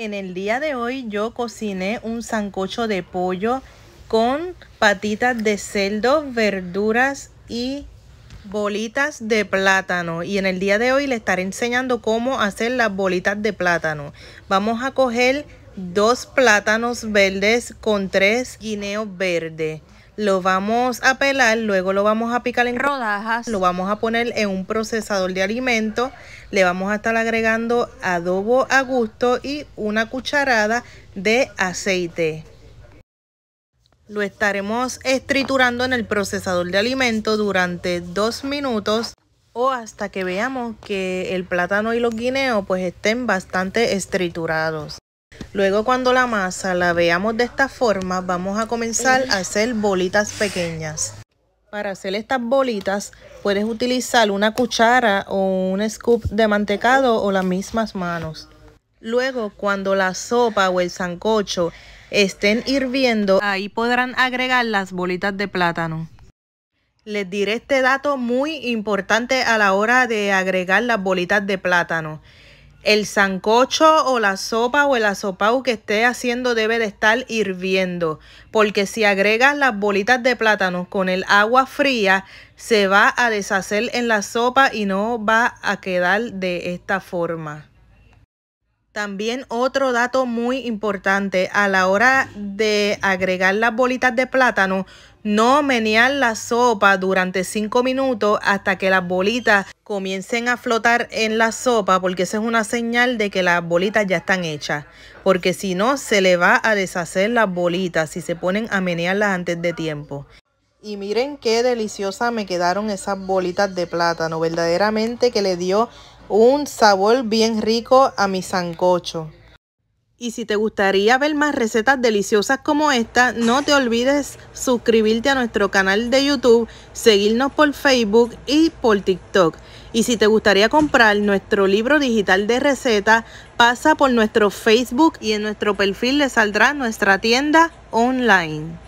En el día de hoy yo cociné un sancocho de pollo con patitas de celdo, verduras y bolitas de plátano. Y en el día de hoy le estaré enseñando cómo hacer las bolitas de plátano. Vamos a coger dos plátanos verdes con tres guineos verdes lo vamos a pelar, luego lo vamos a picar en rodajas, lo vamos a poner en un procesador de alimento. le vamos a estar agregando adobo a gusto y una cucharada de aceite. Lo estaremos estriturando en el procesador de alimento durante dos minutos o hasta que veamos que el plátano y los guineos pues estén bastante estriturados. Luego cuando la masa la veamos de esta forma, vamos a comenzar a hacer bolitas pequeñas. Para hacer estas bolitas puedes utilizar una cuchara o un scoop de mantecado o las mismas manos. Luego cuando la sopa o el sancocho estén hirviendo, ahí podrán agregar las bolitas de plátano. Les diré este dato muy importante a la hora de agregar las bolitas de plátano el sancocho o la sopa o el azopau que esté haciendo debe de estar hirviendo, porque si agregas las bolitas de plátano con el agua fría, se va a deshacer en la sopa y no va a quedar de esta forma. También otro dato muy importante, a la hora de agregar las bolitas de plátano, no menear la sopa durante 5 minutos hasta que las bolitas comiencen a flotar en la sopa porque esa es una señal de que las bolitas ya están hechas. Porque si no, se le va a deshacer las bolitas si se ponen a menearlas antes de tiempo. Y miren qué deliciosa me quedaron esas bolitas de plátano. Verdaderamente que le dio un sabor bien rico a mi sancocho. Y si te gustaría ver más recetas deliciosas como esta, no te olvides suscribirte a nuestro canal de YouTube, seguirnos por Facebook y por TikTok. Y si te gustaría comprar nuestro libro digital de recetas, pasa por nuestro Facebook y en nuestro perfil le saldrá nuestra tienda online.